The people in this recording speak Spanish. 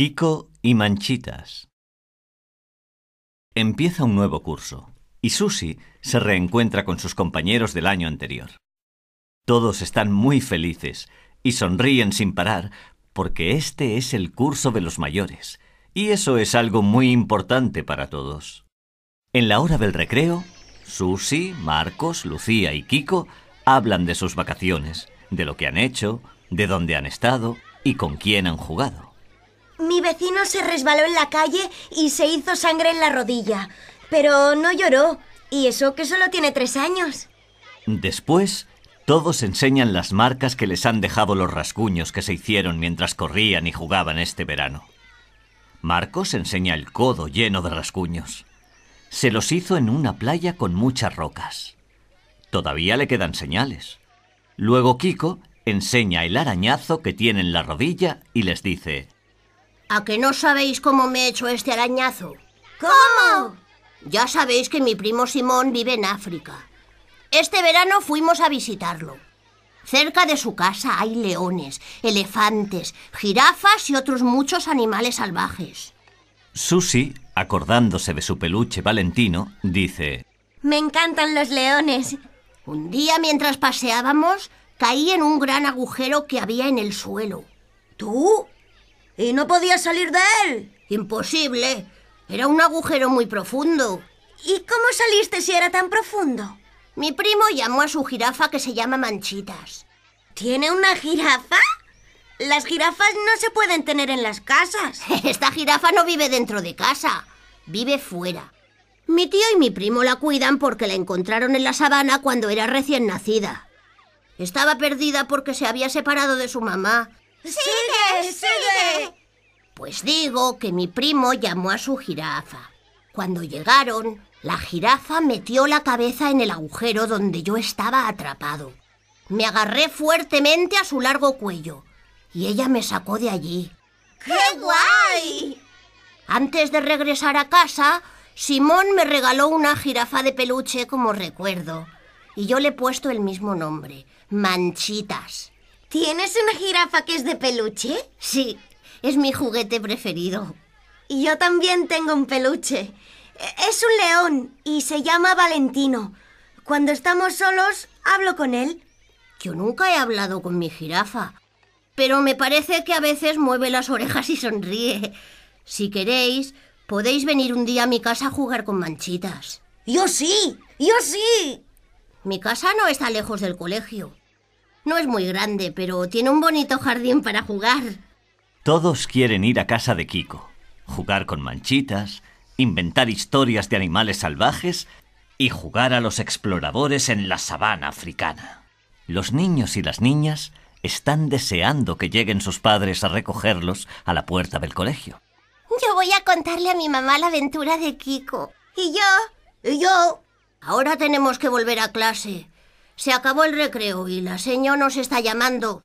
Kiko y Manchitas. Empieza un nuevo curso y Susi se reencuentra con sus compañeros del año anterior. Todos están muy felices y sonríen sin parar porque este es el curso de los mayores y eso es algo muy importante para todos. En la hora del recreo, Susi, Marcos, Lucía y Kiko hablan de sus vacaciones, de lo que han hecho, de dónde han estado y con quién han jugado vecino se resbaló en la calle y se hizo sangre en la rodilla, pero no lloró, y eso que solo tiene tres años. Después, todos enseñan las marcas que les han dejado los rasguños que se hicieron mientras corrían y jugaban este verano. Marcos enseña el codo lleno de rasguños. Se los hizo en una playa con muchas rocas. Todavía le quedan señales. Luego Kiko enseña el arañazo que tiene en la rodilla y les dice, ¿A que no sabéis cómo me he hecho este arañazo? ¿Cómo? Ya sabéis que mi primo Simón vive en África. Este verano fuimos a visitarlo. Cerca de su casa hay leones, elefantes, jirafas y otros muchos animales salvajes. Susi, acordándose de su peluche Valentino, dice... Me encantan los leones. Un día mientras paseábamos, caí en un gran agujero que había en el suelo. Tú ¿Y no podía salir de él? Imposible. Era un agujero muy profundo. ¿Y cómo saliste si era tan profundo? Mi primo llamó a su jirafa que se llama Manchitas. ¿Tiene una jirafa? Las jirafas no se pueden tener en las casas. Esta jirafa no vive dentro de casa, vive fuera. Mi tío y mi primo la cuidan porque la encontraron en la sabana cuando era recién nacida. Estaba perdida porque se había separado de su mamá ¡Sigue, sigue! Pues digo que mi primo llamó a su jirafa. Cuando llegaron, la jirafa metió la cabeza en el agujero donde yo estaba atrapado. Me agarré fuertemente a su largo cuello y ella me sacó de allí. ¡Qué guay! Antes de regresar a casa, Simón me regaló una jirafa de peluche como recuerdo y yo le he puesto el mismo nombre, Manchitas. ¿Tienes una jirafa que es de peluche? Sí, es mi juguete preferido. Y yo también tengo un peluche. Es un león y se llama Valentino. Cuando estamos solos, hablo con él. Yo nunca he hablado con mi jirafa, pero me parece que a veces mueve las orejas y sonríe. Si queréis, podéis venir un día a mi casa a jugar con manchitas. Yo sí, yo sí. Mi casa no está lejos del colegio. No es muy grande, pero tiene un bonito jardín para jugar. Todos quieren ir a casa de Kiko, jugar con manchitas, inventar historias de animales salvajes y jugar a los exploradores en la sabana africana. Los niños y las niñas están deseando que lleguen sus padres a recogerlos a la puerta del colegio. Yo voy a contarle a mi mamá la aventura de Kiko. Y yo... Y yo... Ahora tenemos que volver a clase. Se acabó el recreo y la señora nos está llamando.